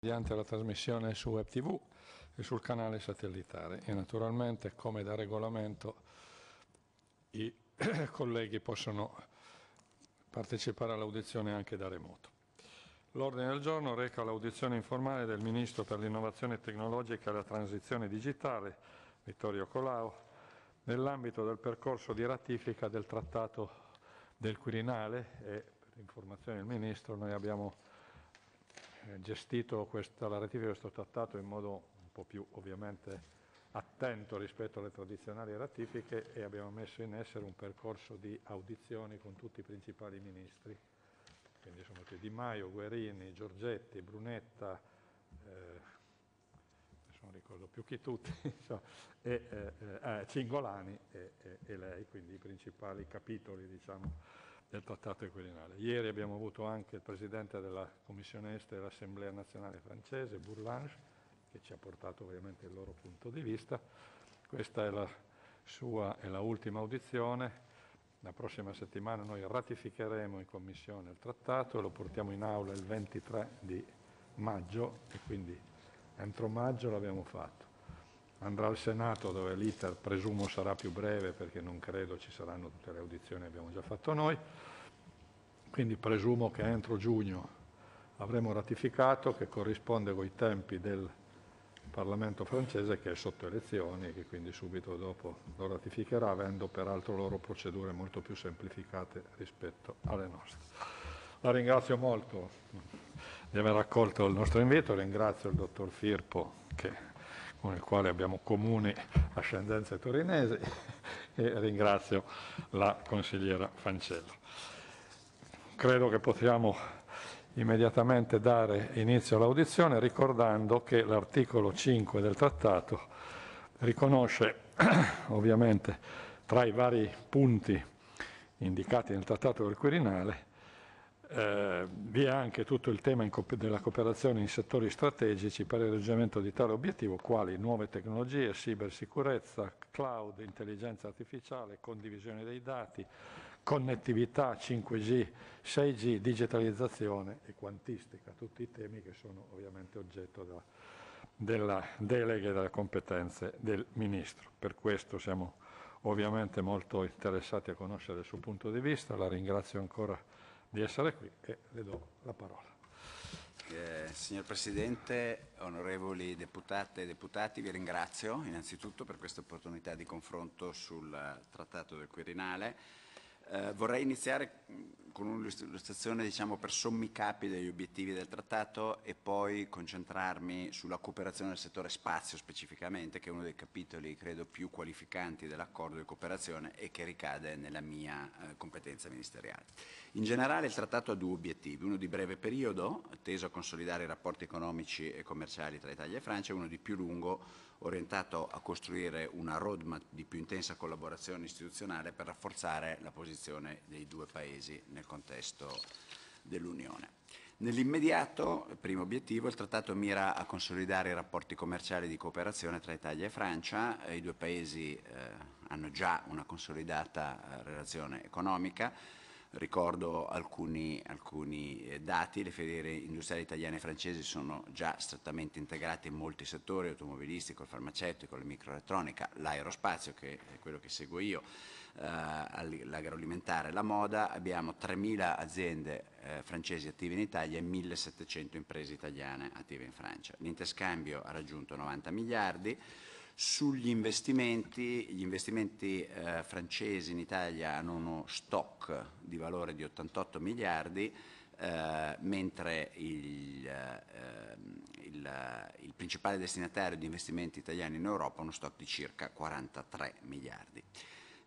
mediante la trasmissione su Web TV e sul canale satellitare e naturalmente come da regolamento i colleghi possono partecipare all'audizione anche da remoto. L'ordine del giorno reca l'audizione informale del Ministro per l'innovazione tecnologica e la transizione digitale, Vittorio Colau, nell'ambito del percorso di ratifica del Trattato del Quirinale e per informazione del Ministro noi abbiamo eh, gestito questa, la ratifica di questo trattato in modo un po' più ovviamente attento rispetto alle tradizionali ratifiche e abbiamo messo in essere un percorso di audizioni con tutti i principali ministri, quindi sono stati Di Maio, Guerini, Giorgetti, Brunetta, eh, non ricordo più chi tutti, insomma, e, eh, eh, eh, Cingolani e, e, e, lei, quindi i principali capitoli diciamo, del Trattato Equirinale. Ieri abbiamo avuto anche il Presidente della Commissione Estera dell'Assemblea Nazionale Francese, Bourlange, che ci ha portato ovviamente il loro punto di vista. Questa è la sua e la ultima audizione. La prossima settimana noi ratificheremo in Commissione il Trattato e lo portiamo in aula il 23 di maggio e quindi entro maggio l'abbiamo fatto andrà al Senato dove l'iter presumo sarà più breve perché non credo ci saranno tutte le audizioni che abbiamo già fatto noi, quindi presumo che entro giugno avremo ratificato che corrisponde con i tempi del Parlamento francese che è sotto elezioni e che quindi subito dopo lo ratificherà avendo peraltro loro procedure molto più semplificate rispetto alle nostre. La ringrazio molto di aver accolto il nostro invito, ringrazio il dottor Firpo che con il quale abbiamo comune ascendenze torinese e ringrazio la consigliera Fancello. Credo che possiamo immediatamente dare inizio all'audizione ricordando che l'articolo 5 del trattato riconosce ovviamente tra i vari punti indicati nel trattato del Quirinale eh, vi è anche tutto il tema co della cooperazione in settori strategici per il raggiungimento di tale obiettivo, quali nuove tecnologie, cibersicurezza, cloud, intelligenza artificiale, condivisione dei dati, connettività 5G, 6G, digitalizzazione e quantistica, tutti i temi che sono ovviamente oggetto della, della delega e delle competenze del Ministro. Per questo siamo ovviamente molto interessati a conoscere il suo punto di vista, la ringrazio ancora di essere qui e le do la parola. Eh, signor Presidente, onorevoli deputate e deputati, vi ringrazio innanzitutto per questa opportunità di confronto sul Trattato del Quirinale. Eh, vorrei iniziare con un'illustrazione diciamo, per sommi capi degli obiettivi del trattato e poi concentrarmi sulla cooperazione nel settore spazio specificamente, che è uno dei capitoli credo più qualificanti dell'accordo di cooperazione e che ricade nella mia eh, competenza ministeriale. In generale il trattato ha due obiettivi, uno di breve periodo, teso a consolidare i rapporti economici e commerciali tra Italia e Francia, e uno di più lungo, orientato a costruire una roadmap di più intensa collaborazione istituzionale per rafforzare la posizione dei due paesi nel contesto dell'Unione. Nell'immediato, primo obiettivo, il trattato mira a consolidare i rapporti commerciali di cooperazione tra Italia e Francia. Eh, I due paesi eh, hanno già una consolidata eh, relazione economica. Ricordo alcuni, alcuni eh, dati, le filiere industriali italiane e francesi sono già strettamente integrate in molti settori, automobilistico, farmaceutico, microelettronica, l'aerospazio, che è quello che seguo io, eh, l'agroalimentare e la moda, abbiamo 3.000 aziende eh, francesi attive in Italia e 1.700 imprese italiane attive in Francia. L'interscambio ha raggiunto 90 miliardi. Sugli investimenti, gli investimenti eh, francesi in Italia hanno uno stock di valore di 88 miliardi, eh, mentre il, eh, il, il, principale destinatario di investimenti italiani in Europa ha uno stock di circa 43 miliardi.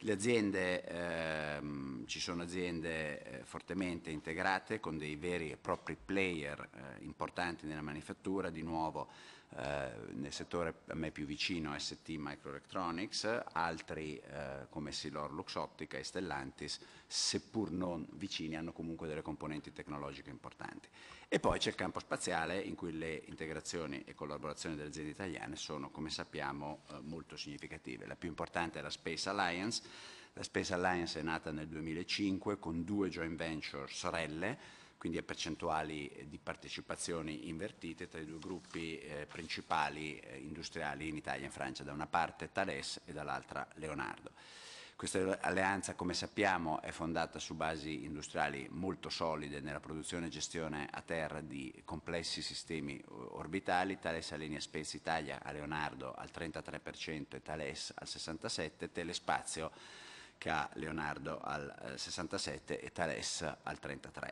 Le aziende, ehm, ci sono aziende eh, fortemente integrate con dei veri e propri player eh, importanti nella manifattura, di nuovo eh, nel settore a me più vicino ST Microelectronics, altri eh, come Silor Luxottica e Stellantis, seppur non vicini, hanno comunque delle componenti tecnologiche importanti. E poi c'è il campo spaziale in cui le integrazioni e collaborazioni delle aziende italiane sono, come sappiamo, eh, molto significative. La più importante è la Space Alliance. La Space Alliance è nata nel 2005 con due joint venture sorelle, quindi a percentuali eh, di partecipazioni invertite tra i due gruppi eh, principali eh, industriali in Italia e in Francia, da una parte Thales e dall'altra Leonardo. Questa alleanza, come sappiamo, è fondata su basi industriali molto solide nella produzione e gestione a terra di complessi sistemi orbitali. Thales Alenia Space Italia a Leonardo al 33% e Thales al 67%, Telespazio che ha Leonardo al 67% eh, e Thales al 33%.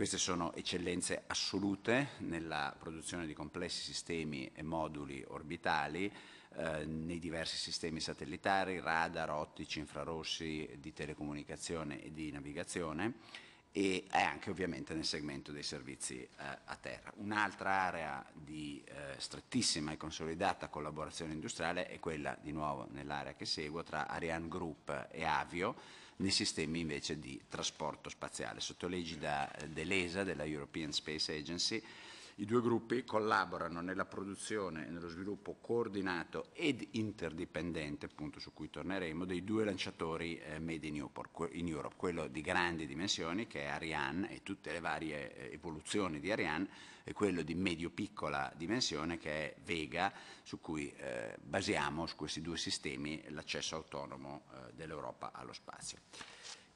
Queste sono eccellenze assolute nella produzione di complessi sistemi e moduli orbitali eh, nei diversi sistemi satellitari, radar, ottici, infrarossi, di telecomunicazione e di navigazione e anche ovviamente nel segmento dei servizi eh, a terra. Un'altra area di eh, strettissima e consolidata collaborazione industriale è quella di nuovo nell'area che seguo tra Ariane Group e Avio nei sistemi invece di trasporto spaziale, sotto l'egida eh, dell'ESA, della European Space Agency, i due gruppi collaborano nella produzione e nello sviluppo coordinato ed interdipendente, appunto su cui torneremo, dei due lanciatori eh, made in, Newport, in Europe, quello di grandi dimensioni che è Ariane e tutte le varie eh, evoluzioni di Ariane e quello di medio-piccola dimensione che è Vega, su cui eh, basiamo su questi due sistemi l'accesso autonomo eh, dell'Europa allo spazio.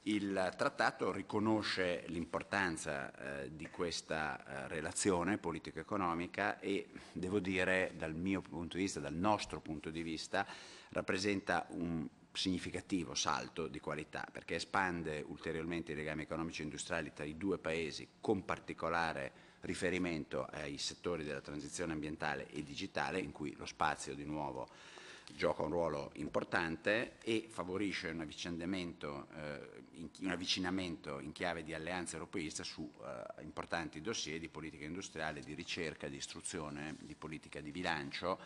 Il trattato riconosce l'importanza eh, di questa eh, relazione politico-economica e devo dire dal mio punto di vista, dal nostro punto di vista, rappresenta un significativo salto di qualità perché espande ulteriormente i legami economici e industriali tra i due paesi con particolare riferimento ai settori della transizione ambientale e digitale in cui lo spazio di nuovo gioca un ruolo importante e favorisce un, eh, in, un avvicinamento in chiave di alleanza europeista su eh, importanti dossier di politica industriale, di ricerca, di istruzione, di politica di bilancio,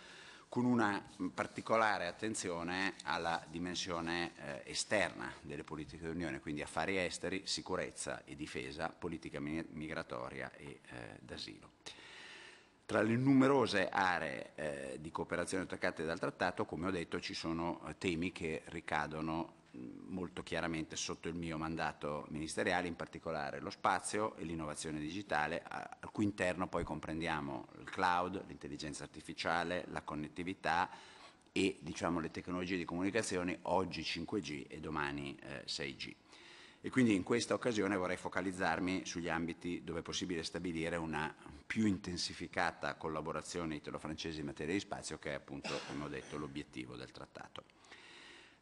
con una mm, particolare attenzione alla dimensione eh, esterna delle politiche dell'Unione, quindi affari esteri, sicurezza e difesa, politica migratoria e eh, d'asilo. Tra le numerose aree eh, di cooperazione toccate dal trattato, come ho detto, ci sono eh, temi che ricadono molto chiaramente sotto il mio mandato ministeriale, in particolare lo spazio e l'innovazione digitale, al cui interno poi comprendiamo il cloud, l'intelligenza artificiale, la connettività e diciamo, le tecnologie di comunicazione, oggi 5G e domani eh, 6G e quindi in questa occasione vorrei focalizzarmi sugli ambiti dove è possibile stabilire una più intensificata collaborazione italo-francese in materia di spazio che è appunto, come ho detto, l'obiettivo del trattato.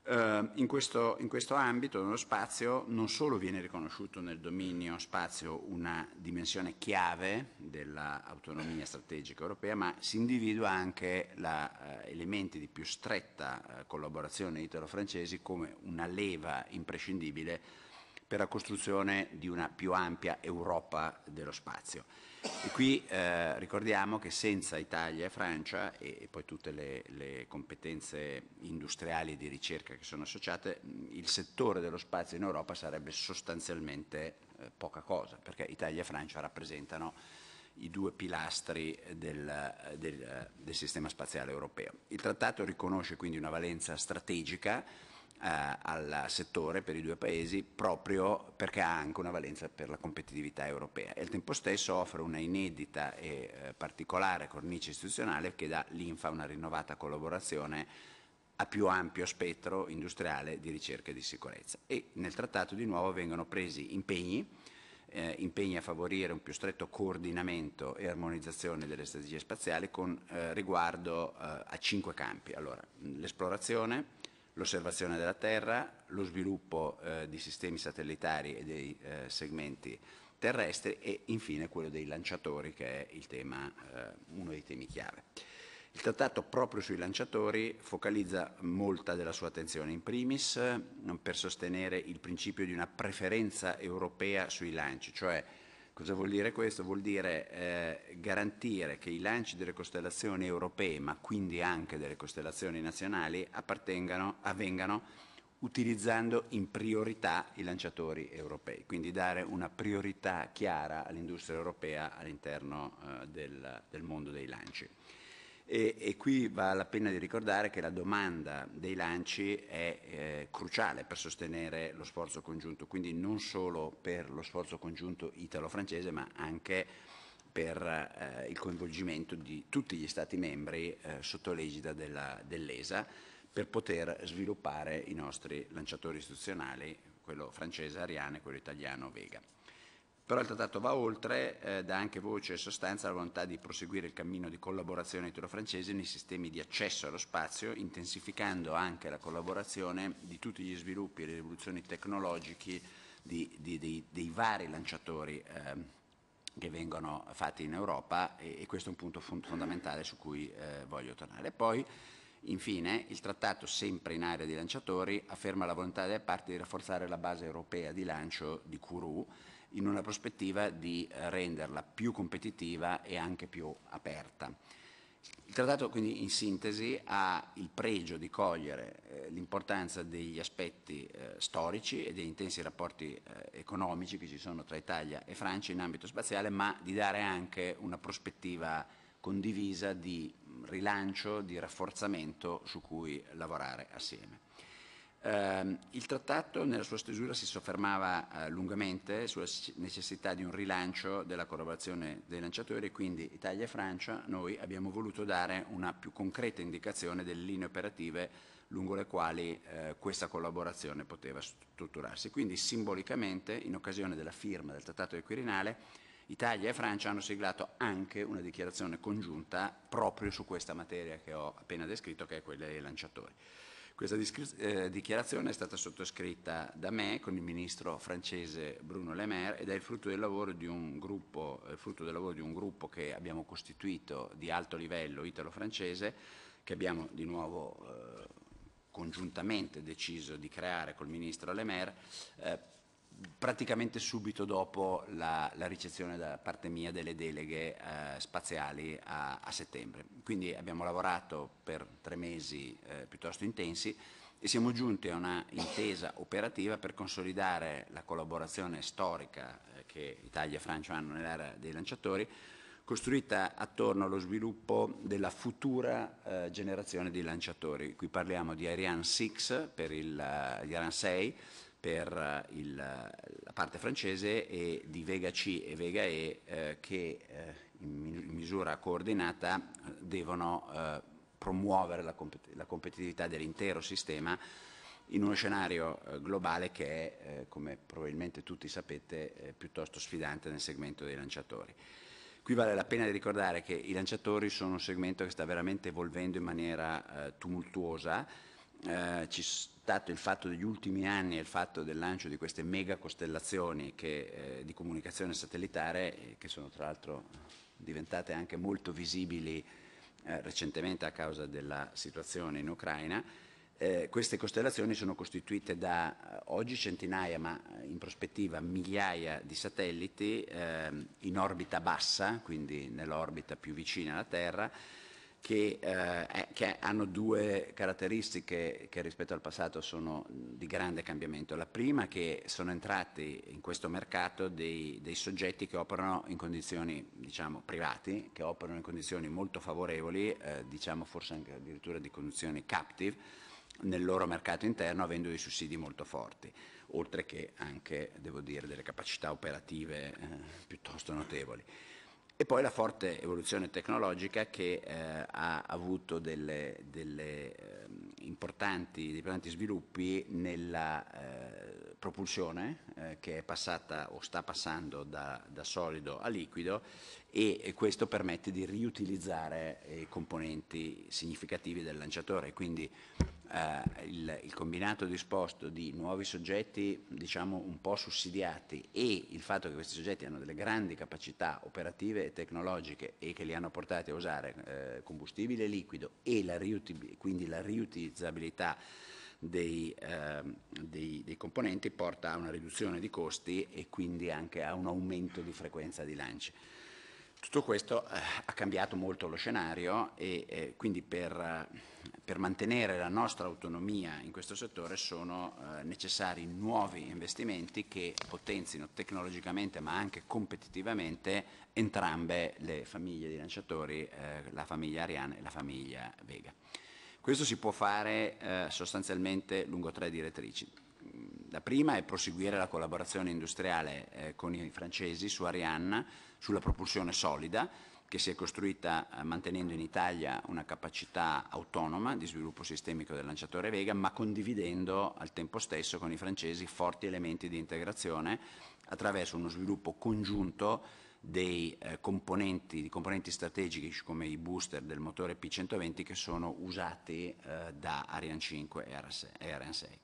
Eh, in, questo, in questo ambito, nello spazio, non solo viene riconosciuto nel dominio spazio una dimensione chiave dell'autonomia strategica europea, ma si individua anche la, eh, elementi di più stretta eh, collaborazione italo-francesi come una leva imprescindibile per la costruzione di una più ampia Europa dello spazio. E qui eh, ricordiamo che senza Italia e Francia e, e poi tutte le, le, competenze industriali e di ricerca che sono associate, mm, il settore dello spazio in Europa sarebbe sostanzialmente eh, poca cosa, perché Italia e Francia rappresentano i due pilastri del, del, del sistema spaziale europeo. Il trattato riconosce quindi una valenza strategica eh, al settore per i due paesi proprio perché ha anche una valenza per la competitività europea e al tempo stesso offre una inedita e eh, particolare cornice istituzionale che dà l'infa una rinnovata collaborazione a più ampio spettro industriale di ricerca e di sicurezza e nel trattato di nuovo vengono presi impegni eh, impegni a favorire un più stretto coordinamento e armonizzazione delle strategie spaziali con eh, riguardo eh, a cinque campi. Allora, l'esplorazione, l'osservazione della Terra, lo sviluppo eh, di sistemi satellitari e dei eh, segmenti terrestri e infine quello dei lanciatori che è tema, eh, uno dei temi chiave. Il trattato proprio sui lanciatori focalizza molta della sua attenzione, in primis eh, per sostenere il principio di una preferenza europea sui lanci, cioè Cosa vuol dire questo? Vuol dire eh, garantire che i lanci delle costellazioni europee, ma quindi anche delle costellazioni nazionali, avvengano utilizzando in priorità i lanciatori europei, quindi dare una priorità chiara all'industria europea all'interno eh, del, del mondo dei lanci. E, e, qui vale la pena di ricordare che la domanda dei lanci è eh, cruciale per sostenere lo sforzo congiunto, quindi non solo per lo sforzo congiunto italo-francese, ma anche per eh, il coinvolgimento di tutti gli Stati membri eh, sotto l'egida dell'ESA per poter sviluppare i nostri lanciatori istituzionali, quello francese Ariane e quello italiano Vega. Però il trattato va oltre, eh, dà anche voce e sostanza alla volontà di proseguire il cammino di collaborazione italo-francese nei sistemi di accesso allo spazio, intensificando anche la collaborazione di tutti gli sviluppi e le rivoluzioni tecnologiche di, di, dei, dei, vari lanciatori eh, che vengono fatti in Europa e, e questo è un punto fondamentale su cui eh, voglio tornare. Poi, Infine, il trattato, sempre in area di lanciatori, afferma la volontà delle parti di rafforzare la base europea di lancio di Kourou, in una prospettiva di eh, renderla più competitiva e anche più aperta. Il trattato quindi in sintesi ha il pregio di cogliere eh, l'importanza degli aspetti eh, storici e degli intensi rapporti eh, economici che ci sono tra Italia e Francia in ambito spaziale, ma di dare anche una prospettiva condivisa di mm, rilancio, di rafforzamento su cui lavorare assieme. Eh, il trattato nella sua stesura si soffermava eh, lungamente sulla necessità di un rilancio della collaborazione dei lanciatori, quindi Italia e Francia noi abbiamo voluto dare una più concreta indicazione delle linee operative lungo le quali eh, questa collaborazione poteva strutturarsi. Quindi simbolicamente, in occasione della firma del Trattato del Quirinale, Italia e Francia hanno siglato anche una dichiarazione congiunta proprio su questa materia che ho appena descritto, che è quella dei lanciatori. Questa eh, dichiarazione è stata sottoscritta da me con il ministro francese Bruno Le Maire ed è il frutto del, gruppo, il frutto del lavoro di un gruppo che abbiamo costituito di alto livello italo-francese, che abbiamo di nuovo eh, congiuntamente deciso di creare col ministro Le Maire eh, praticamente subito dopo la, la, ricezione da parte mia delle deleghe eh, spaziali a, a, settembre. Quindi abbiamo lavorato per tre mesi eh, piuttosto intensi e siamo giunti a una intesa operativa per consolidare la collaborazione storica eh, che Italia e Francia hanno nell'area dei lanciatori, costruita attorno allo sviluppo della futura eh, generazione di lanciatori. Qui parliamo di Ariane 6 per il, uh, eh, 6 per eh, il, la parte francese e di Vega C e Vega E eh, che eh, in misura coordinata eh, devono eh, promuovere la, compet la competitività dell'intero sistema in uno scenario eh, globale che è, come probabilmente tutti sapete, piuttosto sfidante nel segmento dei lanciatori. Qui vale la pena di ricordare che i lanciatori sono un segmento che sta veramente evolvendo in maniera tumultuosa, ci stato il fatto degli ultimi anni e il fatto del lancio di queste mega costellazioni che, eh, di comunicazione satellitare, eh, che sono tra l'altro diventate anche molto visibili eh, recentemente a causa della situazione in Ucraina, eh, queste costellazioni sono costituite da eh, oggi centinaia, ma eh, in prospettiva migliaia di satelliti eh, in orbita bassa, quindi nell'orbita più vicina alla Terra, che, eh, che, hanno due caratteristiche che rispetto al passato sono di grande cambiamento. La prima è che sono entrati in questo mercato dei, dei soggetti che operano in condizioni, diciamo, privati, che operano in condizioni molto favorevoli, eh, diciamo forse anche addirittura di condizioni captive, nel loro mercato interno avendo dei sussidi molto forti, oltre che anche, devo dire, delle capacità operative eh, piuttosto notevoli. E poi la forte evoluzione tecnologica che eh, ha avuto delle, delle, eh, importanti, importanti, sviluppi nella eh, propulsione eh, che è passata o sta passando da, da solido a liquido e, e questo permette di riutilizzare eh, i componenti significativi del lanciatore. Quindi eh, il, il, combinato disposto di nuovi soggetti diciamo un po' sussidiati e il fatto che questi soggetti hanno delle grandi capacità operative e tecnologiche e che li hanno portati a usare eh, combustibile liquido e la quindi la riutilizzabilità dei, eh, dei, dei, componenti porta a una riduzione di costi e quindi anche a un aumento di frequenza di lanci. Tutto questo eh, ha cambiato molto lo scenario e eh, quindi per per mantenere la nostra autonomia in questo settore sono eh, necessari nuovi investimenti che potenzino tecnologicamente ma anche competitivamente entrambe le famiglie di lanciatori, eh, la famiglia Ariane e la famiglia Vega. Questo si può fare eh, sostanzialmente lungo tre direttrici. La prima è proseguire la collaborazione industriale eh, con i francesi su Ariane, sulla propulsione solida, che si è costruita eh, mantenendo in Italia una capacità autonoma di sviluppo sistemico del lanciatore Vega, ma condividendo al tempo stesso con i francesi forti elementi di integrazione attraverso uno sviluppo congiunto dei eh, componenti, componenti, strategici come i booster del motore P120 che sono usati eh, da Ariane 5 e Ariane 6.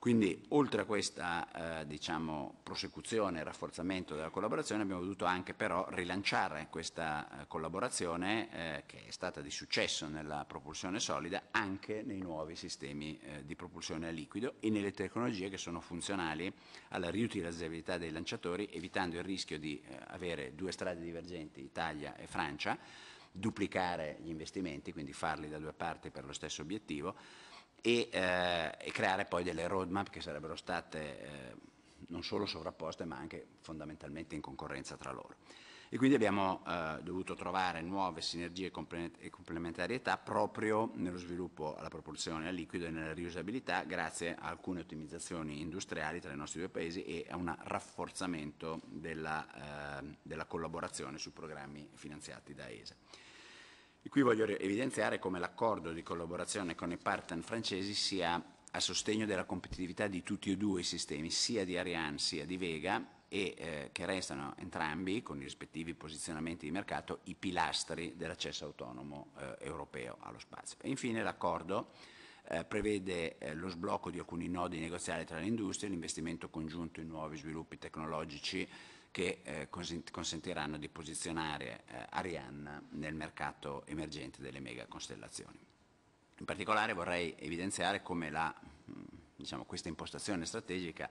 Quindi oltre a questa eh, diciamo, prosecuzione e rafforzamento della collaborazione abbiamo dovuto anche però rilanciare questa eh, collaborazione eh, che è stata di successo nella propulsione solida anche nei nuovi sistemi eh, di propulsione a liquido e nelle tecnologie che sono funzionali alla riutilizzabilità dei lanciatori evitando il rischio di eh, avere due strade divergenti Italia e Francia, duplicare gli investimenti, quindi farli da due parti per lo stesso obiettivo e, eh, e creare poi delle roadmap che sarebbero state eh, non solo sovrapposte ma anche fondamentalmente in concorrenza tra loro. E quindi abbiamo eh, dovuto trovare nuove sinergie e complementarietà proprio nello sviluppo alla propulsione a liquido e nella riusabilità grazie a alcune ottimizzazioni industriali tra i nostri due paesi e a un rafforzamento della, eh, della collaborazione su programmi finanziati da ESA. E qui voglio evidenziare come l'accordo di collaborazione con i partner francesi sia a sostegno della competitività di tutti e due i sistemi, sia di Ariane sia di Vega, e eh, che restano entrambi, con i rispettivi posizionamenti di mercato, i pilastri dell'accesso autonomo eh, europeo allo spazio. E infine l'accordo eh, prevede eh, lo sblocco di alcuni nodi negoziali tra le industrie, l'investimento congiunto in nuovi sviluppi tecnologici, che eh, consentiranno di posizionare eh, Ariane nel mercato emergente delle mega costellazioni. In particolare vorrei evidenziare come la, mm, diciamo, questa impostazione strategica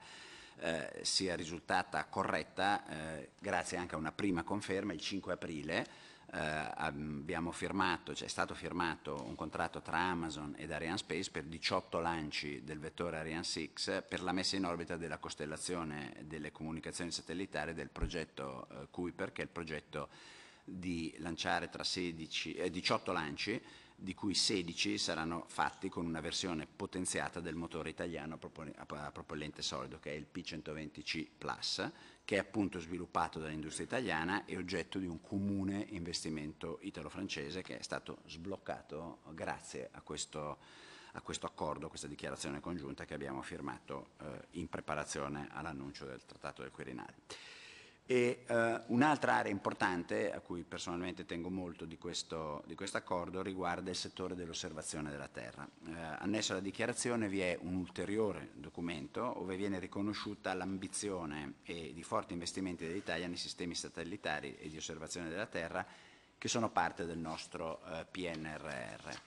eh, sia risultata corretta eh, grazie anche a una prima conferma il 5 aprile eh, abbiamo firmato, cioè è stato firmato un contratto tra Amazon ed Arianespace per 18 lanci del vettore Ariane 6 per la messa in orbita della costellazione delle comunicazioni satellitari del progetto eh, Kuiper, che è il progetto di lanciare tra 16, eh, 18 lanci di cui 16 saranno fatti con una versione potenziata del motore italiano a propellente solido che è il P120C Plus che è appunto sviluppato dall'industria italiana e oggetto di un comune investimento italo-francese che è stato sbloccato grazie a questo, a questo accordo, a questa dichiarazione congiunta che abbiamo firmato eh, in preparazione all'annuncio del Trattato del Quirinale. E eh, un'altra area importante, a cui personalmente tengo molto di questo, di questo accordo, riguarda il settore dell'osservazione della Terra. Eh, annesso alla dichiarazione vi è un ulteriore documento dove viene riconosciuta l'ambizione e i forti investimenti dell'Italia nei sistemi satellitari e di osservazione della Terra che sono parte del nostro eh, PNRR.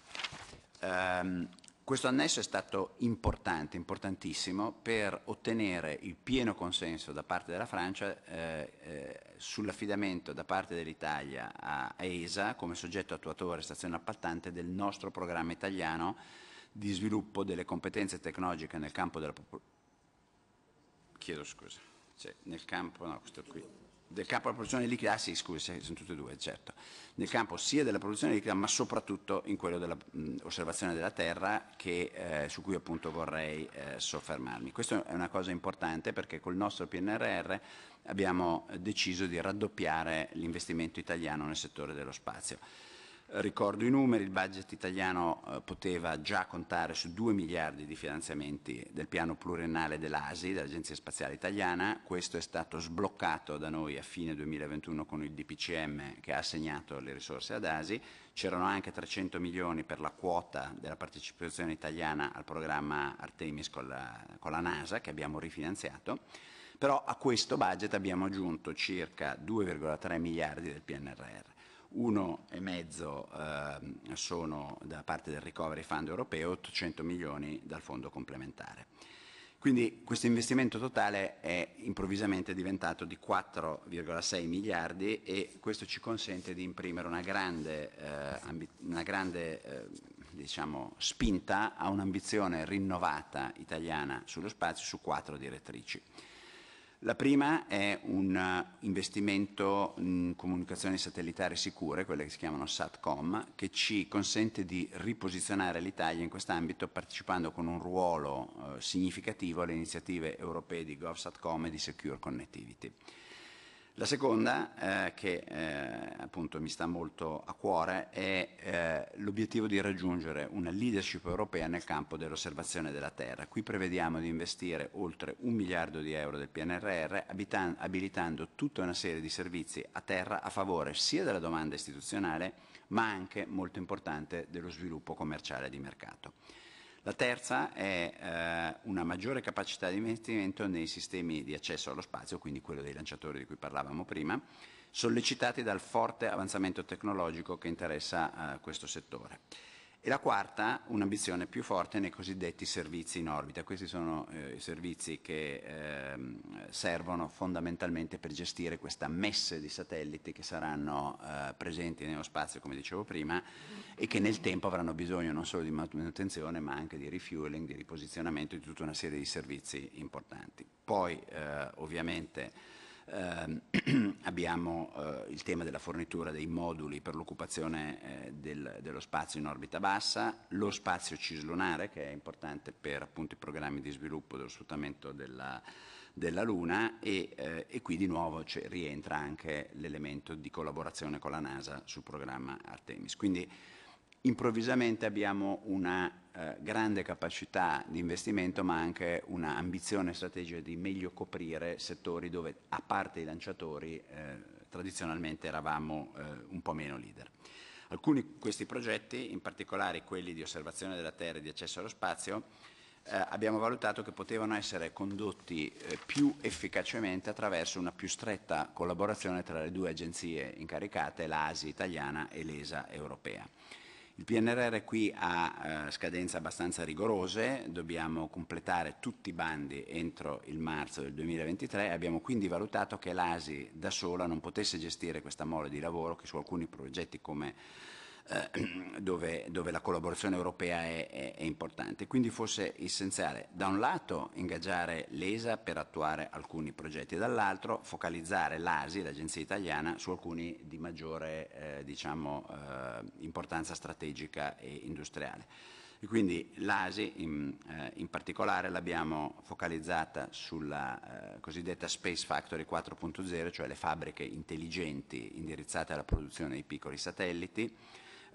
Um, questo annesso è stato importante, importantissimo, per ottenere il pieno consenso da parte della Francia eh, eh, sull'affidamento da parte dell'Italia a ESA come soggetto attuatore stazione appaltante del nostro programma italiano di sviluppo delle competenze tecnologiche nel campo della popolazione. Chiedo scusa, cioè, nel campo, no, questo qui del campo della produzione liquida, sì, scusi, sono tutte e due, certo, nel campo sia della produzione liquida ma soprattutto in quello dell'osservazione della terra che, eh, su cui appunto vorrei eh, soffermarmi. Questa è una cosa importante perché col nostro PNRR abbiamo deciso di raddoppiare l'investimento italiano nel settore dello spazio. Ricordo i numeri, il budget italiano eh, poteva già contare su 2 miliardi di finanziamenti del piano pluriennale dell'ASI, dell'Agenzia Spaziale Italiana, questo è stato sbloccato da noi a fine 2021 con il DPCM che ha assegnato le risorse ad ASI, c'erano anche 300 milioni per la quota della partecipazione italiana al programma Artemis con la, con la NASA che abbiamo rifinanziato, però a questo budget abbiamo aggiunto circa 2,3 miliardi del PNRR uno 1,5 eh, sono da parte del Recovery Fund europeo, 800 milioni dal fondo complementare. Quindi questo investimento totale è improvvisamente diventato di 4,6 miliardi e questo ci consente di imprimere una grande, eh, una grande eh, diciamo, spinta a un'ambizione rinnovata italiana sullo spazio su quattro direttrici. La prima è un eh, investimento in comunicazioni satellitari sicure, quelle che si chiamano SATCOM, che ci consente di riposizionare l'Italia in quest'ambito partecipando con un ruolo eh, significativo alle iniziative europee di GovSatCom e di Secure Connectivity. La seconda, eh, che eh, appunto mi sta molto a cuore, è eh, l'obiettivo di raggiungere una leadership europea nel campo dell'osservazione della Terra. Qui prevediamo di investire oltre un miliardo di euro del PNRR, abitan- abilitando tutta una serie di servizi a terra a favore sia della domanda istituzionale, ma anche, molto importante, dello sviluppo commerciale di mercato. La terza è eh, una maggiore capacità di investimento nei sistemi di accesso allo spazio, quindi quello dei lanciatori di cui parlavamo prima, sollecitati dal forte avanzamento tecnologico che interessa eh, questo settore. E la quarta, un'ambizione più forte nei cosiddetti servizi in orbita. Questi sono eh, i servizi che eh, servono fondamentalmente per gestire questa messa di satelliti che saranno eh, presenti nello spazio, come dicevo prima, e che nel tempo avranno bisogno non solo di manutenzione, ma anche di refueling, di riposizionamento, di tutta una serie di servizi importanti. Poi, eh, ovviamente, eh, abbiamo eh, il tema della fornitura dei moduli per l'occupazione eh, del, dello spazio in orbita bassa, lo spazio cislunare che è importante per appunto, i programmi di sviluppo dello sfruttamento della, della Luna e, eh, e, qui di nuovo rientra anche l'elemento di collaborazione con la NASA sul programma Artemis. Quindi, improvvisamente abbiamo una eh, grande capacità di investimento ma anche una ambizione strategica di meglio coprire settori dove a parte i lanciatori eh, tradizionalmente eravamo eh, un po' meno leader. Alcuni di questi progetti, in particolare quelli di osservazione della Terra e di accesso allo spazio, eh, abbiamo valutato che potevano essere condotti eh, più efficacemente attraverso una più stretta collaborazione tra le due agenzie incaricate, l'ASI italiana e l'ESA europea. Il PNRR qui ha eh, scadenze abbastanza rigorose, dobbiamo completare tutti i bandi entro il marzo del 2023, abbiamo quindi valutato che l'ASI da sola non potesse gestire questa mole di lavoro che su alcuni progetti come eh, dove, dove, la collaborazione europea è, è, è, importante. Quindi fosse essenziale, da un lato, ingaggiare l'ESA per attuare alcuni progetti, dall'altro focalizzare l'ASI, l'Agenzia Italiana, su alcuni di maggiore eh, diciamo, eh, importanza strategica e industriale. E quindi l'ASI in, eh, in particolare l'abbiamo focalizzata sulla eh, cosiddetta Space Factory 4.0, cioè le fabbriche intelligenti indirizzate alla produzione di piccoli satelliti,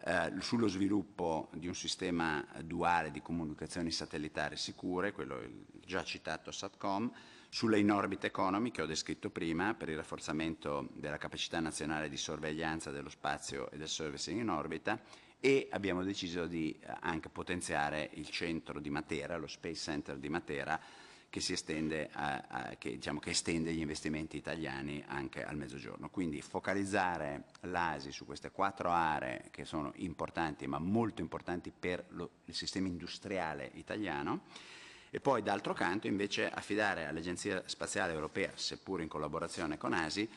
eh, sullo sviluppo di un sistema duale di comunicazioni satellitari sicure, quello già citato SATCOM, sulla in orbit economy che ho descritto prima per il rafforzamento della capacità nazionale di sorveglianza dello spazio e del servicing in orbita e abbiamo deciso di eh, anche potenziare il centro di Matera, lo Space Center di Matera, che, estende, a, a, che, diciamo, che estende gli investimenti italiani anche al mezzogiorno. Quindi focalizzare l'ASI su queste quattro aree che sono importanti, ma molto importanti per lo, il sistema industriale italiano, e poi d'altro canto invece affidare all'Agenzia Spaziale Europea, seppur in collaborazione con ASI,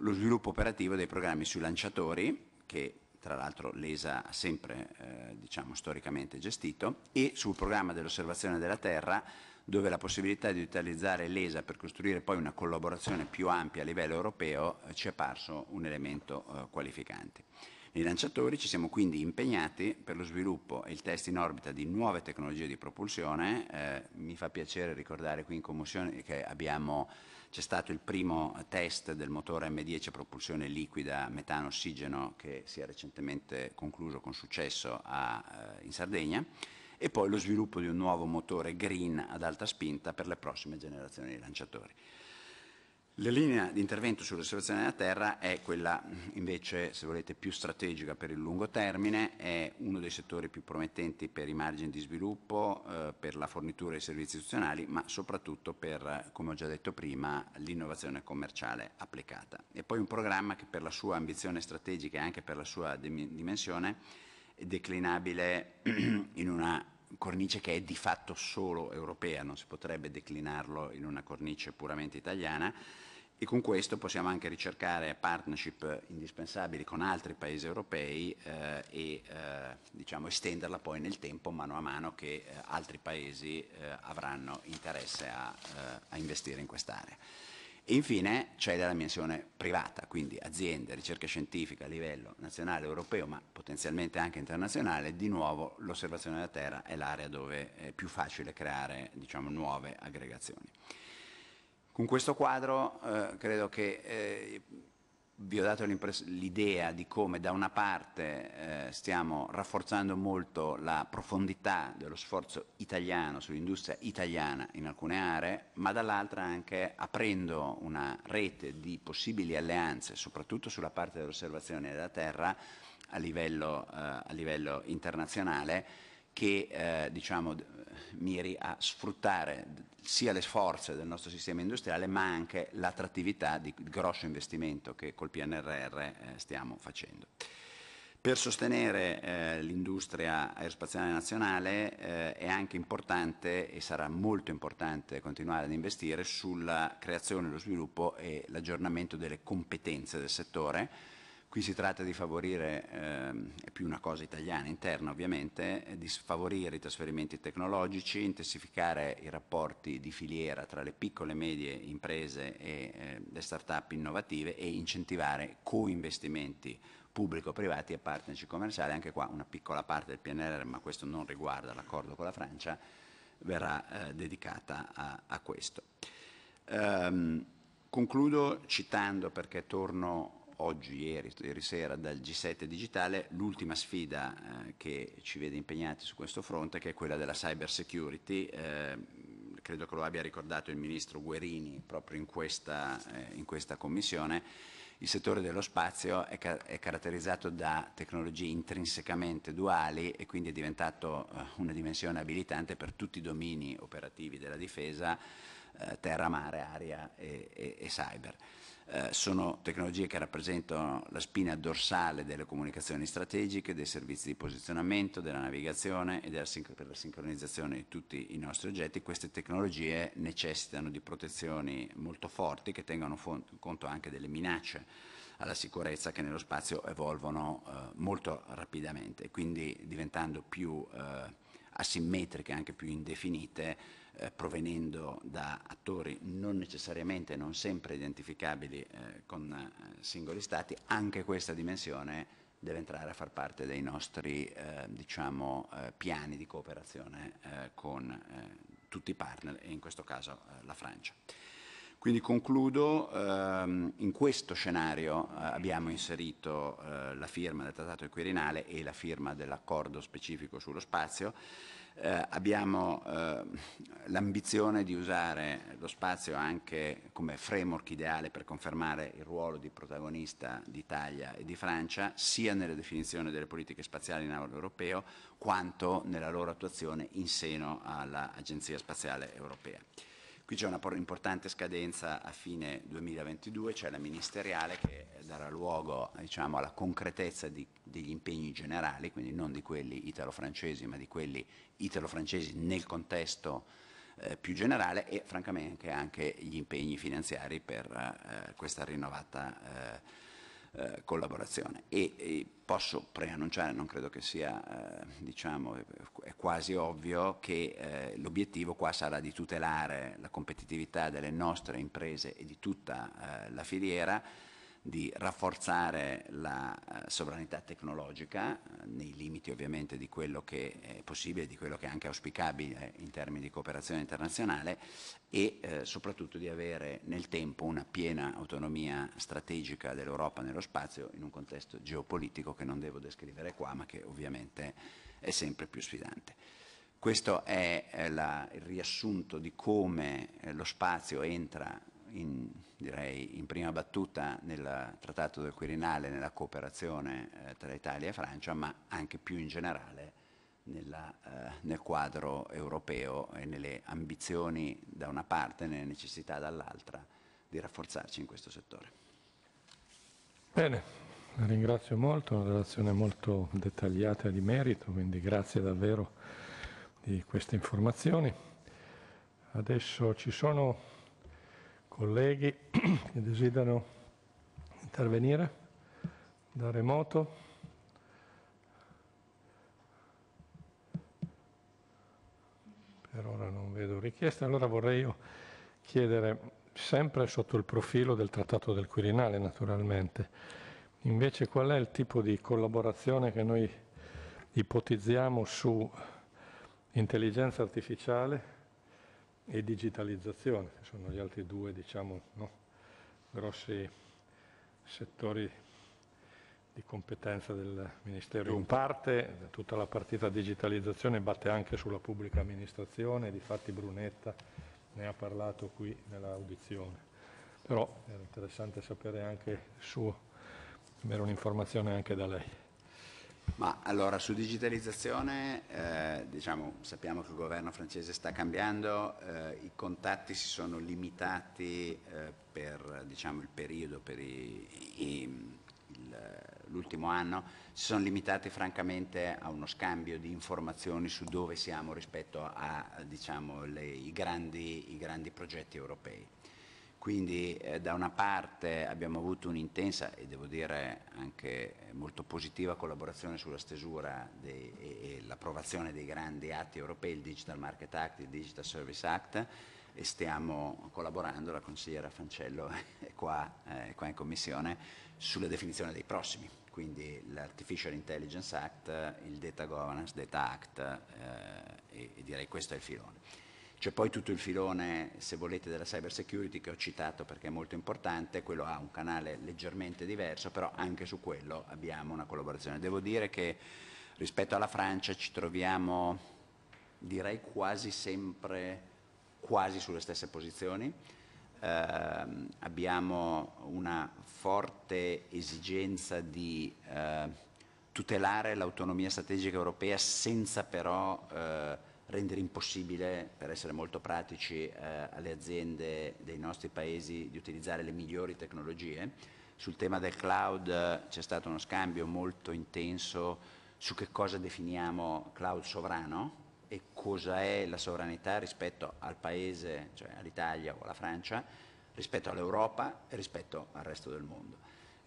lo sviluppo operativo dei programmi sui lanciatori, che tra l'altro l'ESA ha sempre eh, diciamo, storicamente gestito, e sul programma dell'osservazione della Terra, dove la possibilità di utilizzare l'ESA per costruire poi una collaborazione più ampia a livello europeo eh, ci è parso un elemento eh, qualificante. Nei lanciatori ci siamo quindi impegnati per lo sviluppo e il test in orbita di nuove tecnologie di propulsione. Eh, mi fa piacere ricordare qui in commissione che c'è stato il primo test del motore M10 a propulsione liquida metano-ossigeno che si è recentemente concluso con successo a, eh, in Sardegna e poi lo sviluppo di un nuovo motore green ad alta spinta per le prossime generazioni di lanciatori. La linea di intervento sull'osservazione della Terra è quella invece, se volete, più strategica per il lungo termine, è uno dei settori più promettenti per i margini di sviluppo, eh, per la fornitura dei servizi istituzionali, ma soprattutto per, come ho già detto prima, l'innovazione commerciale applicata. E poi un programma che per la sua ambizione strategica e anche per la sua dimensione declinabile in una cornice che è di fatto solo europea, non si potrebbe declinarlo in una cornice puramente italiana e con questo possiamo anche ricercare partnership indispensabili con altri paesi europei eh, e eh, diciamo estenderla poi nel tempo mano a mano che eh, altri paesi eh, avranno interesse a, eh, a investire in quest'area. E infine c'è la dimensione privata, quindi aziende, ricerca scientifica a livello nazionale, europeo, ma potenzialmente anche internazionale. Di nuovo l'osservazione della Terra è l'area dove è più facile creare diciamo, nuove aggregazioni. Con questo quadro eh, credo che eh, vi ho dato l'idea di come da una parte eh, stiamo rafforzando molto la profondità dello sforzo italiano sull'industria italiana in alcune aree, ma dall'altra anche aprendo una rete di possibili alleanze, soprattutto sulla parte dell'osservazione della terra a livello, eh, a livello internazionale, che eh, diciamo, miri a sfruttare sia le forze del nostro sistema industriale ma anche l'attrattività di grosso investimento che col PNRR eh, stiamo facendo. Per sostenere eh, l'industria aerospaziale nazionale eh, è anche importante e sarà molto importante continuare ad investire sulla creazione, lo sviluppo e l'aggiornamento delle competenze del settore Qui si tratta di favorire, ehm, è più una cosa italiana, interna ovviamente, eh, di favorire i trasferimenti tecnologici, intensificare i rapporti di filiera tra le piccole e medie imprese e eh, le start-up innovative e incentivare co-investimenti pubblico-privati e partnership commerciali. Anche qua una piccola parte del PNR, ma questo non riguarda l'accordo con la Francia, verrà eh, dedicata a, a questo. Um, concludo citando, perché torno oggi, ieri, ieri sera dal G7 digitale, l'ultima sfida eh, che ci vede impegnati su questo fronte, che è quella della cyber security. Eh, credo che lo abbia ricordato il ministro Guerini proprio in questa, eh, in questa commissione. Il settore dello spazio è, ca è, caratterizzato da tecnologie intrinsecamente duali e quindi è diventato eh, una dimensione abilitante per tutti i domini operativi della difesa, eh, terra, mare, aria e, e, e cyber. Eh, sono tecnologie che rappresentano la spina dorsale delle comunicazioni strategiche, dei servizi di posizionamento, della navigazione e della sin- per la sincronizzazione di tutti i nostri oggetti. Queste tecnologie necessitano di protezioni molto forti che tengano font- conto anche delle minacce alla sicurezza che nello spazio evolvono eh, molto rapidamente, quindi diventando più eh, asimmetriche, anche più indefinite eh, provenendo da attori non necessariamente, non sempre identificabili eh, con eh, singoli stati, anche questa dimensione deve entrare a far parte dei nostri eh, diciamo, eh, piani di cooperazione con tutti i partner e in questo caso la Francia. Quindi concludo, ehm, in questo scenario eh, abbiamo inserito eh, la firma del Trattato Quirinale e la firma dell'accordo specifico sullo spazio eh, abbiamo eh, l'ambizione di usare lo spazio anche come framework ideale per confermare il ruolo di protagonista d'Italia e di Francia, sia nella definizione delle politiche spaziali in aula europeo, quanto nella loro attuazione in seno all'Agenzia Spaziale Europea. Qui c'è una importante scadenza a fine 2022, c'è cioè la ministeriale che darà luogo diciamo, alla concretezza di, degli impegni generali, quindi non di quelli italo-francesi, ma di quelli italo-francesi nel contesto eh, più generale e francamente anche, gli impegni finanziari per eh, questa rinnovata eh, eh, collaborazione. E, e, posso preannunciare, non credo che sia, eh, diciamo, è quasi ovvio che eh, l'obiettivo qua sarà di tutelare la competitività delle nostre imprese e di tutta eh, la filiera di rafforzare la eh, sovranità tecnologica eh, nei limiti ovviamente di quello che è possibile, di quello che è anche auspicabile in termini di cooperazione internazionale e eh, soprattutto di avere nel tempo una piena autonomia strategica dell'Europa nello spazio in un contesto geopolitico che non devo descrivere qua ma che ovviamente è sempre più sfidante. Questo è eh, la, il riassunto di come lo spazio entra in, direi in prima battuta nel Trattato del Quirinale, nella cooperazione eh, tra Italia e Francia, ma anche più in generale nella, eh, nel quadro europeo e nelle ambizioni da una parte e nelle necessità dall'altra di rafforzarci in questo settore. Bene, ringrazio molto, una relazione molto dettagliata e di merito, quindi grazie davvero di queste informazioni. Adesso ci sono colleghi che desiderano intervenire da remoto. Per ora non vedo richieste, allora vorrei io chiedere sempre sotto il profilo del Trattato del Quirinale naturalmente, invece qual è il tipo di collaborazione che noi ipotizziamo su intelligenza artificiale e digitalizzazione, che sono gli altri due diciamo, no, grossi settori di competenza del Ministero. In parte tutta la partita digitalizzazione batte anche sulla pubblica amministrazione, di fatti Brunetta ne ha parlato qui nell'audizione. Però era interessante sapere anche il suo, avere un'informazione anche da lei. Ma allora su digitalizzazione eh, diciamo, sappiamo che il governo francese sta cambiando, eh, i contatti si sono limitati eh, per diciamo, il periodo, per l'ultimo anno, si sono limitati francamente a uno scambio di informazioni su dove siamo rispetto ai diciamo, grandi, grandi progetti europei quindi eh, da una parte abbiamo avuto un'intensa e devo dire anche molto positiva collaborazione sulla stesura dei, e, e l'approvazione dei grandi atti europei, il Digital Market Act, il Digital Service Act e stiamo collaborando, la consigliera Fancello è qua, eh, qua in commissione, sulla definizione dei prossimi, quindi l'Artificial Intelligence Act, il Data Governance, Data Act eh, e, e direi questo è il filone. C'è poi tutto il filone, se volete, della cyber security che ho citato perché è molto importante, quello ha un canale leggermente diverso, però anche su quello abbiamo una collaborazione. Devo dire che rispetto alla Francia ci troviamo, direi quasi sempre, quasi sulle stesse posizioni. Eh, abbiamo una forte esigenza di eh, tutelare l'autonomia strategica europea senza però... Eh, rendere impossibile, per essere molto pratici, eh, alle aziende dei nostri paesi di utilizzare le migliori tecnologie. Sul tema del cloud eh, c'è stato uno scambio molto intenso su che cosa definiamo cloud sovrano e cosa è la sovranità rispetto al paese, cioè all'Italia o alla Francia, rispetto all'Europa e rispetto al resto del mondo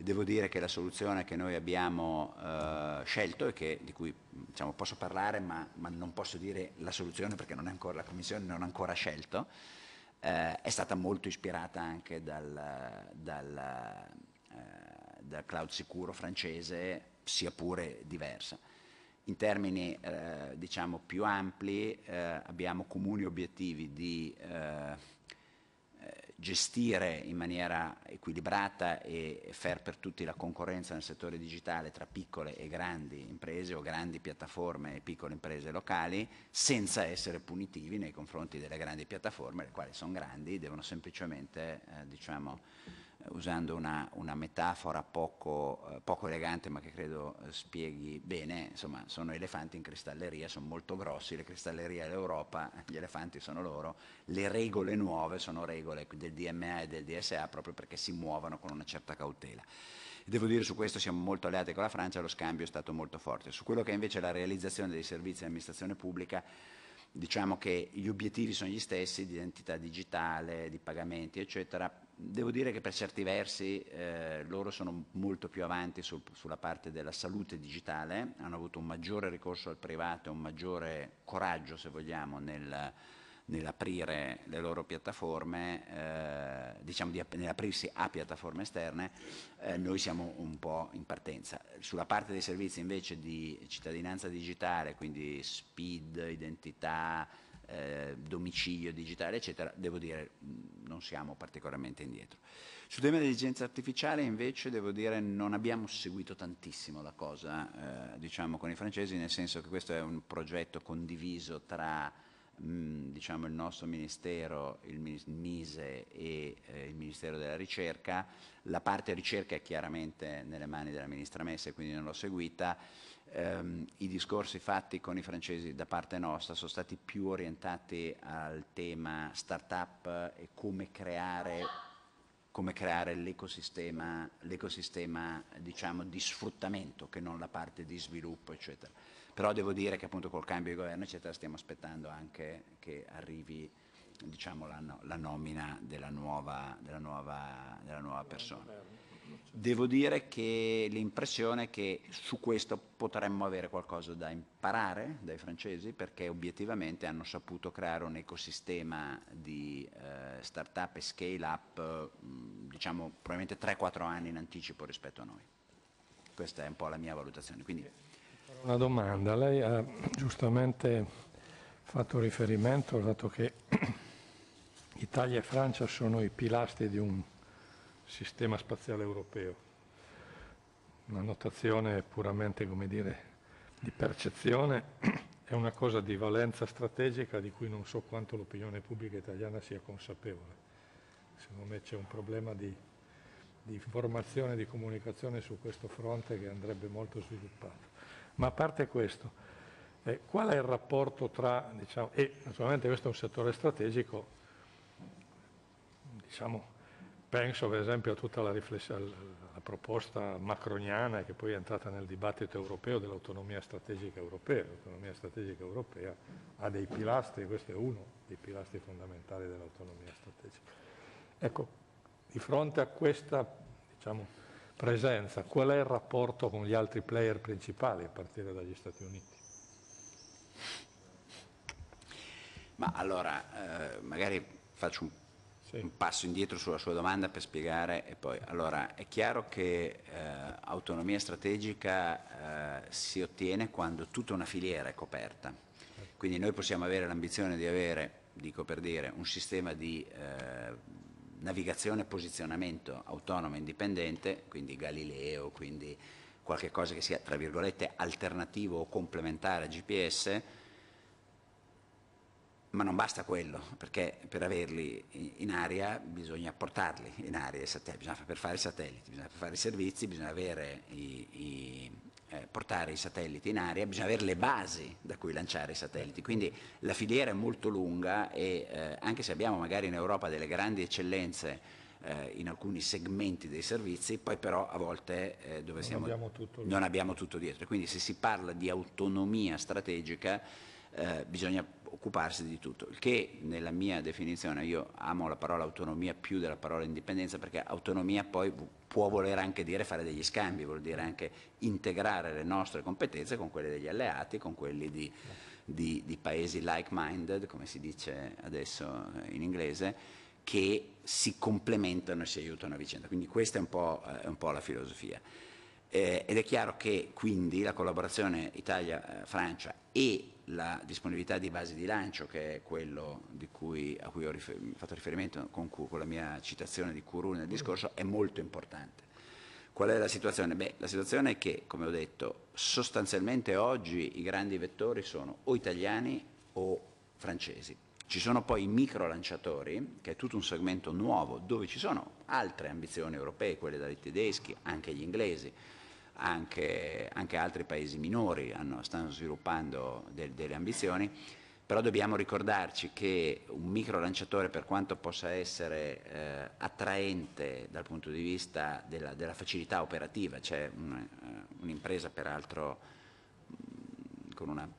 devo dire che la soluzione che noi abbiamo eh, scelto e che, di cui diciamo, posso parlare ma, ma, non posso dire la soluzione perché ancora, la Commissione non ha ancora scelto, eh, è stata molto ispirata anche dal, dal, eh, dal, cloud sicuro francese, sia pure diversa. In termini eh, diciamo, più ampli eh, abbiamo comuni obiettivi di eh, gestire in maniera equilibrata e fair per tutti la concorrenza nel settore digitale tra piccole e grandi imprese o grandi piattaforme e piccole imprese locali senza essere punitivi nei confronti delle grandi piattaforme, le quali sono grandi, devono semplicemente eh, diciamo, usando una, una metafora poco, eh, poco, elegante ma che credo eh, spieghi bene, insomma sono elefanti in cristalleria, sono molto grossi, le cristallerie è gli elefanti sono loro, le regole nuove sono regole del DMA e del DSA proprio perché si muovono con una certa cautela. Devo dire su questo siamo molto alleati con la Francia, lo scambio è stato molto forte. Su quello che è invece la realizzazione dei servizi di amministrazione pubblica, diciamo che gli obiettivi sono gli stessi di identità digitale, di pagamenti, eccetera, Devo dire che per certi versi eh, loro sono molto più avanti sul, sulla parte della salute digitale, hanno avuto un maggiore ricorso al privato, e un maggiore coraggio, se vogliamo, nel, nell'aprire le loro piattaforme, eh, diciamo di, nell'aprirsi a piattaforme esterne, eh, noi siamo un po' in partenza. Sulla parte dei servizi invece di cittadinanza digitale, quindi SPID, identità, eh, domicilio digitale, eccetera, devo dire mm, non siamo particolarmente indietro. Sul tema dell'intelligenza artificiale invece devo dire non abbiamo seguito tantissimo la cosa, eh, diciamo, con i francesi, nel senso che questo è un progetto condiviso tra mh, mm, diciamo, il nostro ministero, il MISE e eh, il Ministero della Ricerca. La parte ricerca è chiaramente nelle mani della ministra Messe, quindi non l'ho seguita ehm, i discorsi fatti con i francesi da parte nostra sono stati più orientati al tema start-up e come creare, come creare l'ecosistema, l'ecosistema diciamo, di sfruttamento che non la parte di sviluppo, eccetera. Però devo dire che appunto col cambio di governo, eccetera, stiamo aspettando anche che arrivi diciamo, la, la, nomina della nuova, della nuova, della nuova persona. Devo dire che l'impressione è che su questo potremmo avere qualcosa da imparare dai francesi perché obiettivamente hanno saputo creare un ecosistema di eh, start-up e scale-up mm, diciamo probabilmente 3-4 anni in anticipo rispetto a noi. Questa è un po' la mia valutazione. Quindi... Una domanda, lei ha giustamente fatto riferimento al fatto che Italia e Francia sono i pilastri di un sistema spaziale europeo. Una notazione puramente, come dire, di percezione è una cosa di valenza strategica di cui non so quanto l'opinione pubblica italiana sia consapevole. Secondo me c'è un problema di, di formazione e di comunicazione su questo fronte che andrebbe molto sviluppato. Ma a parte questo, eh, qual è il rapporto tra, diciamo, e naturalmente questo è un settore strategico, diciamo, Penso per esempio a tutta la, la proposta macroniana che poi è entrata nel dibattito europeo dell'autonomia strategica europea. L'autonomia strategica europea ha dei pilastri, questo è uno dei pilastri fondamentali dell'autonomia strategica. Ecco, di fronte a questa diciamo, presenza, qual è il rapporto con gli altri player principali, a partire dagli Stati Uniti? Ma allora, eh, magari faccio un sì. Un passo indietro sulla sua domanda per spiegare e poi. Allora, è chiaro che eh, autonomia strategica eh, si ottiene quando tutta una filiera è coperta. Quindi noi possiamo avere l'ambizione di avere, dico per dire, un sistema di eh, navigazione e posizionamento autonomo e indipendente, quindi Galileo, quindi qualche cosa che sia, tra virgolette, alternativo o complementare a GPS, ma non basta quello, perché per averli in aria bisogna portarli in aria, bisogna, per fare i satelliti, bisogna fare i servizi, bisogna i, i, eh, portare i satelliti in aria, bisogna avere le basi da cui lanciare i satelliti. Quindi la filiera è molto lunga e eh, anche se abbiamo magari in Europa delle grandi eccellenze eh, in alcuni segmenti dei servizi, poi però a volte eh, dove non siamo abbiamo non abbiamo tutto dietro. Quindi se si parla di autonomia strategica eh, bisogna occuparsi di tutto, il che nella mia definizione io amo la parola autonomia più della parola indipendenza perché autonomia poi può voler anche dire fare degli scambi, vuol dire anche integrare le nostre competenze con quelle degli alleati, con quelli di, di, di paesi like-minded, come si dice adesso in inglese, che si complementano e si aiutano a vicenda. Quindi questa è un po', eh, un po la filosofia. Eh, ed è chiaro che quindi la collaborazione Italia-Francia e la disponibilità di base di lancio, che è quello cui, a cui ho rifer fatto riferimento con, con, la mia citazione di Curun nel discorso, è molto importante. Qual è la situazione? Beh, la situazione è che, come ho detto, sostanzialmente oggi i grandi vettori sono o italiani o francesi. Ci sono poi i micro lanciatori, che è tutto un segmento nuovo, dove ci sono altre ambizioni europee, quelle dai tedeschi, anche gli inglesi anche, anche altri paesi minori hanno, stanno sviluppando del, delle ambizioni, però dobbiamo ricordarci che un micro lanciatore per quanto possa essere eh, attraente dal punto di vista della, della facilità operativa, c'è cioè un, eh, un'impresa peraltro mm, con una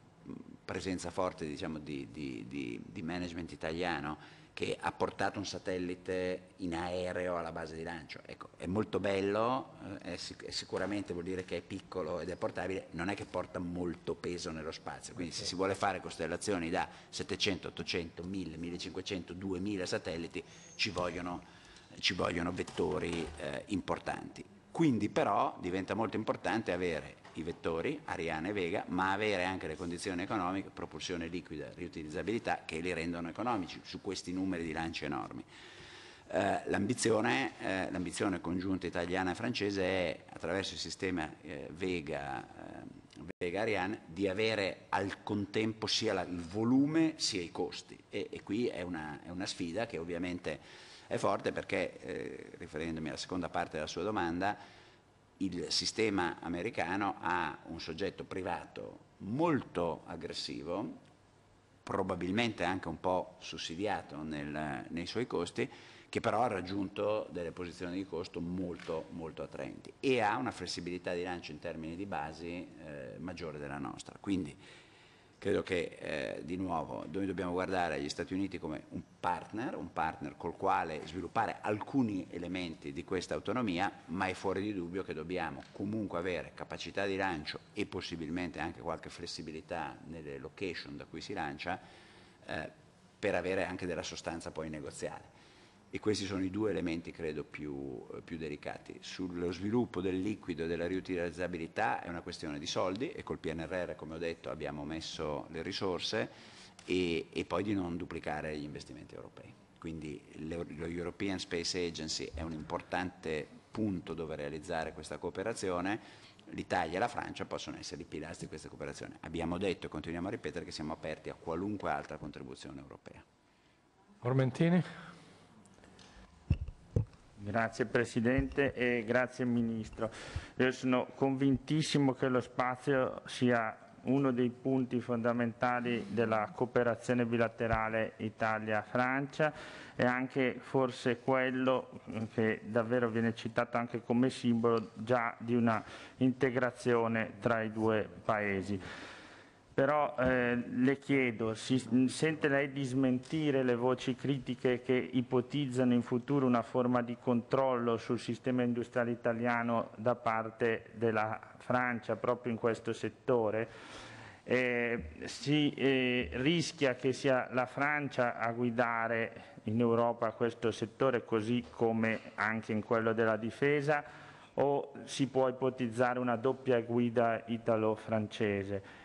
presenza forte diciamo, di, di, di, di management italiano, che ha portato un satellite in aereo alla base di lancio. Ecco, è molto bello, eh, è sic- sicuramente vuol dire che è piccolo ed è portabile, non è che porta molto peso nello spazio, quindi se si vuole fare costellazioni da 700, 800, 1000, 1500, 2000 satelliti ci vogliono, ci vogliono vettori eh, importanti. Quindi però diventa molto importante avere i vettori, Ariane e Vega, ma avere anche le condizioni economiche, propulsione liquida, riutilizzabilità, che li rendono economici su questi numeri di lanci enormi. Eh, eh, l'ambizione, congiunta italiana e francese è, attraverso il sistema eh, Vega, Vega Ariane, di avere al contempo sia il volume sia i costi. E, e qui è una, è una, sfida che ovviamente è forte perché, riferendomi alla seconda parte della sua domanda, il sistema americano ha un soggetto privato molto aggressivo, probabilmente anche un po' sussidiato nel, nei suoi costi, che però ha raggiunto delle posizioni di costo molto, molto attraenti e ha una flessibilità di lancio in termini di basi eh, maggiore della nostra. Quindi Credo che eh, di nuovo noi dobbiamo guardare agli Stati Uniti come un partner, un partner col quale sviluppare alcuni elementi di questa autonomia, ma è fuori di dubbio che dobbiamo comunque avere capacità di lancio e possibilmente anche qualche flessibilità nelle location da cui si lancia eh, per avere anche della sostanza poi negoziale. E questi sono i due elementi, credo, più, eh, più delicati. Sullo sviluppo del liquido e della riutilizzabilità è una questione di soldi e col PNRR, come ho detto, abbiamo messo le risorse e, e poi di non duplicare gli investimenti europei. Quindi lo European Space Agency è un importante punto dove realizzare questa cooperazione l'Italia e la Francia possono essere i pilastri di questa cooperazione. Abbiamo detto e continuiamo a ripetere che siamo aperti a qualunque altra contribuzione europea. Ormentini? Grazie Presidente e grazie Ministro. Io sono convintissimo che lo spazio sia uno dei punti fondamentali della cooperazione bilaterale Italia-Francia e anche forse quello che davvero viene citato anche come simbolo già di una integrazione tra i due paesi. Però eh, le chiedo, si, sente lei di smentire le voci critiche che ipotizzano in futuro una forma di controllo sul sistema industriale italiano da parte della Francia proprio in questo settore? Eh, si eh, rischia che sia la Francia a guidare in Europa questo settore così come anche in quello della difesa o si può ipotizzare una doppia guida italo-francese?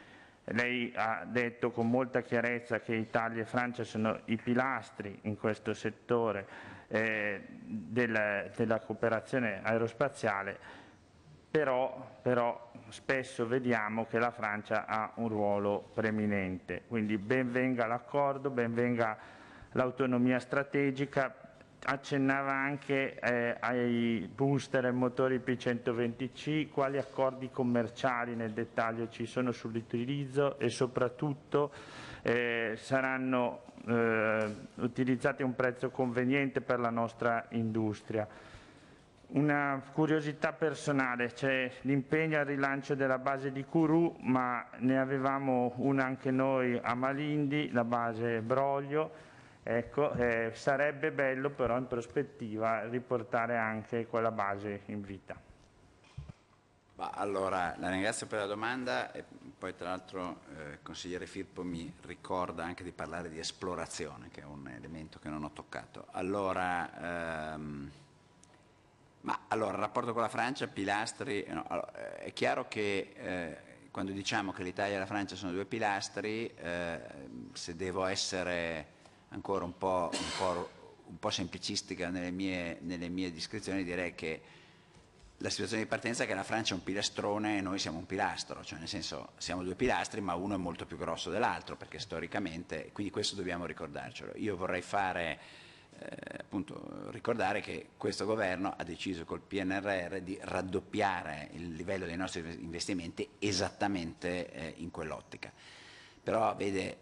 Lei ha detto con molta chiarezza che Italia e Francia sono i pilastri in questo settore eh, della, della, cooperazione aerospaziale, però, però, spesso vediamo che la Francia ha un ruolo preminente. Quindi ben venga l'accordo, ben venga l'autonomia strategica, accennava anche eh, ai booster e motori P120C, quali accordi commerciali nel dettaglio ci sono sull'utilizzo e soprattutto eh, saranno eh, utilizzati a un prezzo conveniente per la nostra industria. Una curiosità personale, c'è l'impegno al rilancio della base di Curu, ma ne avevamo una anche noi a Malindi, la base Broglio, Ecco, eh, sarebbe bello però in prospettiva riportare anche quella base in vita. Bah, allora, la ringrazio per la domanda e poi tra l'altro eh, il eh, consigliere Firpo mi ricorda anche di parlare di esplorazione, che è un elemento che non ho toccato. Allora, ehm, ma, allora il rapporto con la Francia, pilastri, eh, no, allora, eh, è chiaro che eh, quando diciamo che l'Italia e la Francia sono due pilastri, se devo essere ancora un po', un po', un po semplicistica nelle mie, nelle mie, descrizioni, direi che la situazione di partenza è che la Francia è un pilastrone e noi siamo un pilastro, cioè nel senso siamo due pilastri ma uno è molto più grosso dell'altro perché storicamente, quindi questo dobbiamo ricordarcelo. Io vorrei fare, eh, appunto, ricordare che questo governo ha deciso col PNRR di raddoppiare il livello dei nostri investimenti esattamente eh, in quell'ottica. Però vede,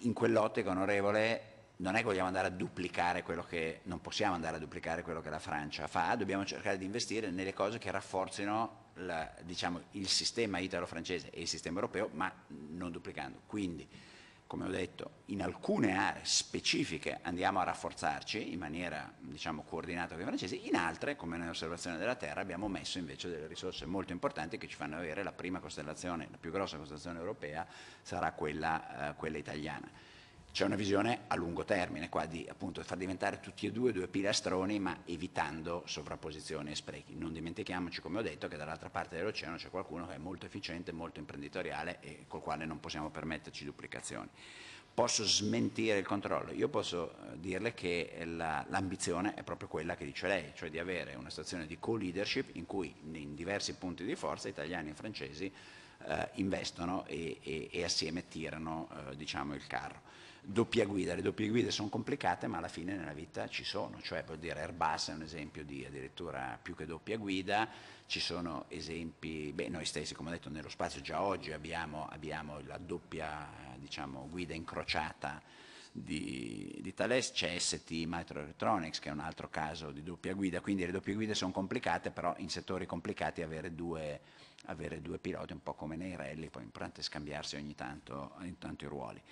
in quell'ottica onorevole non è che vogliamo andare a duplicare quello che, non possiamo andare a duplicare quello che la Francia fa, dobbiamo cercare di investire nelle cose che rafforzino la, diciamo, il sistema italo-francese e il sistema europeo, ma non duplicando. Quindi, come ho detto, in alcune aree specifiche andiamo a rafforzarci in maniera diciamo, coordinata con i francesi, in altre, come nell'osservazione della Terra, abbiamo messo invece delle risorse molto importanti che ci fanno avere la prima costellazione, la più grossa costellazione europea sarà quella, eh, quella italiana. C'è una visione a lungo termine qua di appunto, far diventare tutti e due due pilastroni ma evitando sovrapposizioni e sprechi. Non dimentichiamoci, come ho detto, che dall'altra parte dell'oceano c'è qualcuno che è molto efficiente, molto imprenditoriale e col quale non possiamo permetterci duplicazioni. Posso smentire il controllo? Io posso eh, dirle che eh, la, l'ambizione è proprio quella che dice lei, cioè di avere una situazione di co-leadership in cui in diversi punti di forza italiani e francesi eh, investono e, e, e, assieme tirano eh, diciamo, il carro doppia guida. Le doppie guide sono complicate, ma alla fine nella vita ci sono, cioè vuol dire Airbus è un esempio di addirittura più che doppia guida, ci sono esempi, beh, noi stessi come ho detto nello spazio già oggi abbiamo, abbiamo la doppia diciamo, guida incrociata di, di Thales, c'è ST Microelectronics che è un altro caso di doppia guida, quindi le doppie guide sono complicate, però in settori complicati avere due, avere due piloti, un po' come nei rally, poi importante scambiarsi ogni tanto, ogni tanto i ruoli.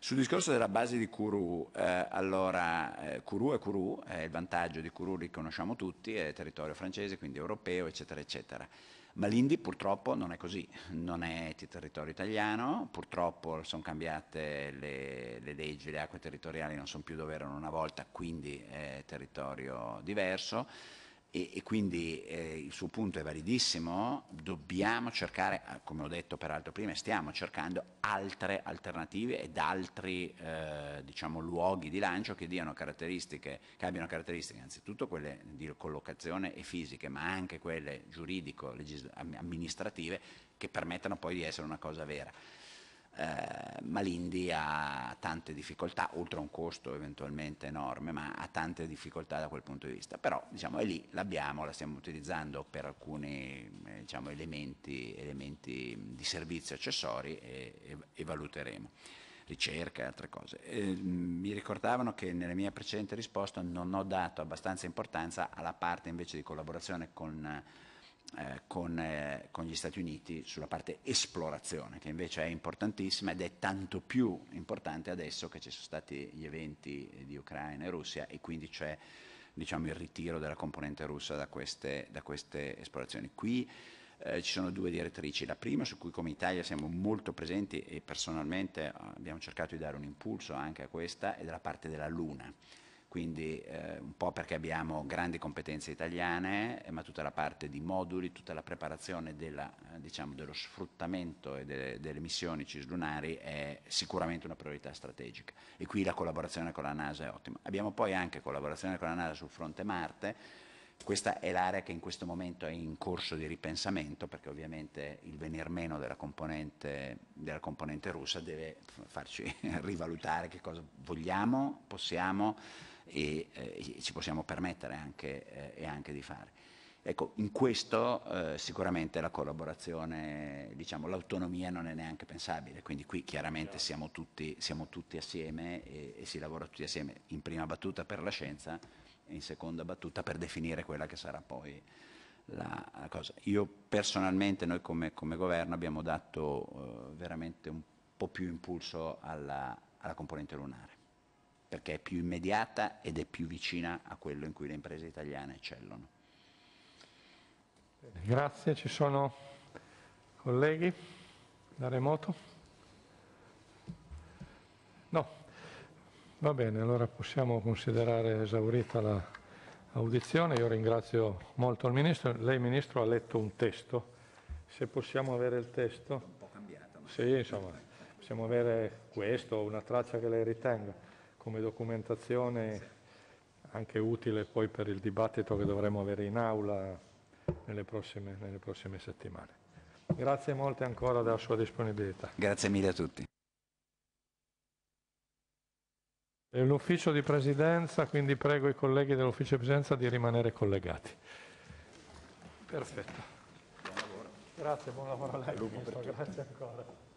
Sul discorso della base di Kuru, eh, allora eh, Kuru è Kuru, eh, il vantaggio di Kuru li conosciamo tutti, è territorio francese, quindi europeo, eccetera, eccetera. Ma l'Indi purtroppo non è così, non è territorio italiano, purtroppo sono cambiate le, le leggi, le acque territoriali non sono più dove erano una volta, quindi è territorio diverso e, e quindi eh, il suo punto è validissimo, dobbiamo cercare, ah, come ho detto peraltro prima, stiamo cercando altre alternative ed altri eh, diciamo, luoghi di lancio che, diano caratteristiche, che abbiano caratteristiche anzitutto quelle di collocazione e fisiche, ma anche quelle giuridico-amministrative che permettano poi di essere una cosa vera eh, ma l'India ha tante difficoltà, oltre a un costo eventualmente enorme, ma ha tante difficoltà da quel punto di vista. Però diciamo, è lì, l'abbiamo, la stiamo utilizzando per alcuni eh, diciamo, elementi, elementi, di servizio accessori e, e, e valuteremo ricerca e altre cose. Eh, mm, mi ricordavano che nella mia precedente risposta non ho dato abbastanza importanza alla parte invece di collaborazione con eh, con, eh, con, gli Stati Uniti sulla parte esplorazione, che invece è importantissima ed è tanto più importante adesso che ci sono stati gli eventi di Ucraina e Russia e quindi c'è diciamo, il ritiro della componente russa da queste, da queste esplorazioni. Qui eh, ci sono due direttrici, la prima su cui come Italia siamo molto presenti e personalmente eh, abbiamo cercato di dare un impulso anche a questa è della parte della Luna quindi eh, un po' perché abbiamo grandi competenze italiane, eh, ma tutta la parte di moduli, tutta la preparazione della, eh, diciamo, dello sfruttamento e delle, delle missioni cislunari è sicuramente una priorità strategica e qui la collaborazione con la NASA è ottima. Abbiamo poi anche collaborazione con la NASA sul fronte Marte, questa è l'area che in questo momento è in corso di ripensamento perché ovviamente il venir meno della componente, della componente russa deve farci rivalutare che cosa vogliamo, possiamo e, eh, ci possiamo permettere anche, eh, e anche di fare. Ecco, in questo eh, sicuramente la collaborazione, diciamo, l'autonomia non è neanche pensabile, quindi qui chiaramente siamo tutti, siamo tutti assieme e, e si lavora tutti assieme in prima battuta per la scienza, in seconda battuta per definire quella che sarà poi la cosa. Io personalmente, noi come, come governo abbiamo dato eh, veramente un po' più impulso alla, alla componente lunare, perché è più immediata ed è più vicina a quello in cui le imprese italiane eccellono. Grazie, ci sono colleghi da remoto. Va bene, allora possiamo considerare esaurita l'audizione. La Io ringrazio molto il Ministro. Lei, Ministro, ha letto un testo. Se possiamo avere il testo. Un po' cambiato. Ma... Sì, insomma, possiamo avere questo, una traccia che lei ritenga come documentazione anche utile poi per il dibattito che dovremo avere in aula nelle prossime, nelle prossime settimane. Grazie molte ancora della sua disponibilità. Grazie mille a tutti. L'ufficio di presidenza, quindi prego i colleghi dell'ufficio di presidenza di rimanere collegati. Perfetto. Buon Grazie, buon lavoro a lei. Grazie ancora.